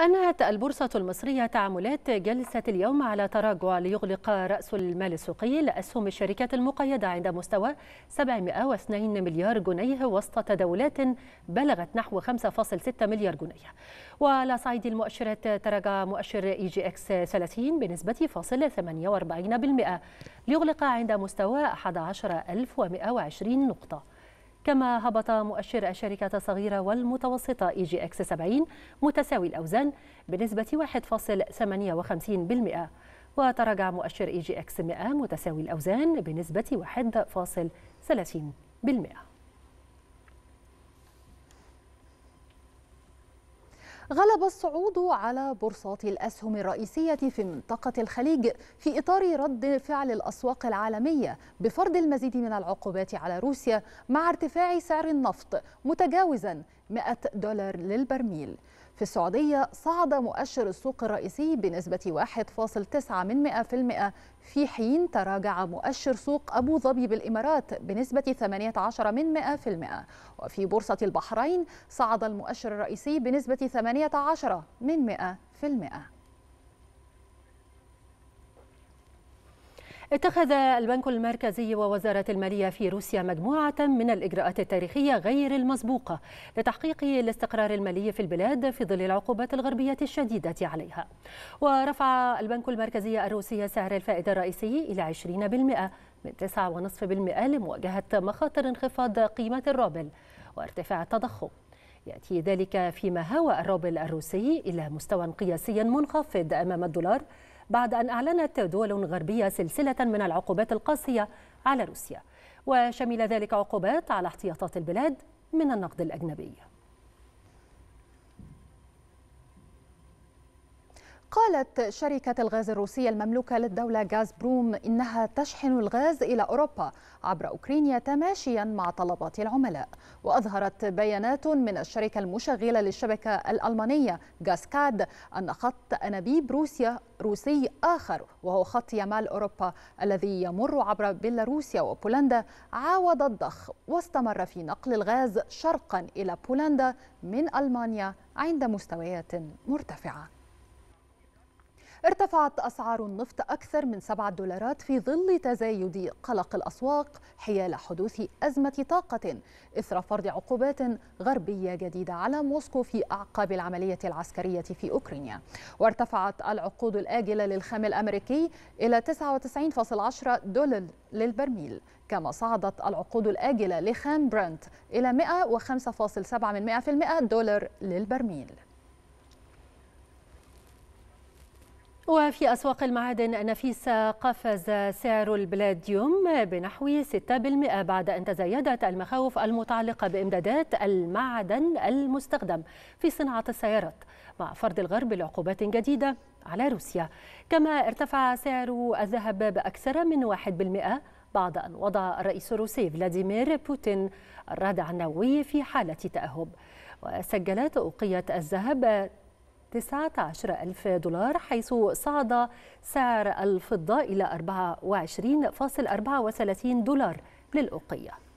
أنهت البورصة المصرية تعاملات جلسة اليوم على تراجع ليغلق رأس المال السوقي لأسهم الشركات المقيدة عند مستوى 702 مليار جنيه وسط تداولات بلغت نحو 5.6 مليار جنيه. وعلى صعيد المؤشرات تراجع مؤشر إي جي إكس 30 بنسبة فاصل 48% ليغلق عند مستوى 11120 نقطة. كما هبط مؤشر الشركات الصغيرة والمتوسطة إي جي إكس 70 متساوي الأوزان بنسبة 1.58% وتراجع مؤشر إي جي إكس 100 متساوي الأوزان بنسبة 1.30% غلب الصعود على بورصات الأسهم الرئيسية في منطقة الخليج في إطار رد فعل الأسواق العالمية بفرض المزيد من العقوبات على روسيا مع ارتفاع سعر النفط متجاوزا 100 دولار للبرميل في السعودية صعد مؤشر السوق الرئيسي بنسبة 1.9% في حين تراجع مؤشر سوق أبو ظبي بالإمارات بنسبة 18 وفي بورصة البحرين صعد المؤشر الرئيسي بنسبة 18 اتخذ البنك المركزي ووزارة المالية في روسيا مجموعة من الإجراءات التاريخية غير المسبوقة لتحقيق الاستقرار المالي في البلاد في ظل العقوبات الغربية الشديدة عليها ورفع البنك المركزي الروسي سعر الفائدة الرئيسي إلى 20% من 9.5% لمواجهة مخاطر انخفاض قيمة الروبل وارتفاع التضخم يأتي ذلك فيما هوى الروبل الروسي إلى مستوى قياسي منخفض أمام الدولار بعد أن أعلنت دول غربية سلسلة من العقوبات القاسية على روسيا وشمل ذلك عقوبات على احتياطات البلاد من النقد الأجنبي قالت شركة الغاز الروسية المملوكة للدولة غاز بروم إنها تشحن الغاز إلى أوروبا عبر أوكرانيا تماشيا مع طلبات العملاء وأظهرت بيانات من الشركة المشغلة للشبكة الألمانية غاسكاد أن خط أنابيب روسيا روسي آخر وهو خط يمال أوروبا الذي يمر عبر بيلاروسيا وبولندا عاود الضخ واستمر في نقل الغاز شرقا إلى بولندا من ألمانيا عند مستويات مرتفعه ارتفعت أسعار النفط أكثر من 7 دولارات في ظل تزايد قلق الأسواق حيال حدوث أزمة طاقة إثر فرض عقوبات غربية جديدة على موسكو في أعقاب العملية العسكرية في أوكرانيا وارتفعت العقود الآجلة للخام الأمريكي إلى 99.10 دولار للبرميل كما صعدت العقود الآجلة لخام برنت إلى 105.7% دولار للبرميل وفي أسواق المعادن النفيسة قفز سعر البلاديوم بنحو 6% بعد أن تزايدت المخاوف المتعلقة بإمدادات المعدن المستخدم في صناعة السيارات مع فرض الغرب لعقوبات جديدة على روسيا كما ارتفع سعر الذهب بأكثر من 1% بعد أن وضع الرئيس الروسي فلاديمير بوتين الرادع النووي في حالة تأهب وسجلت أوقية الذهب 19 ألف دولار حيث صعد سعر الفضة إلى 24.34 دولار للأوقية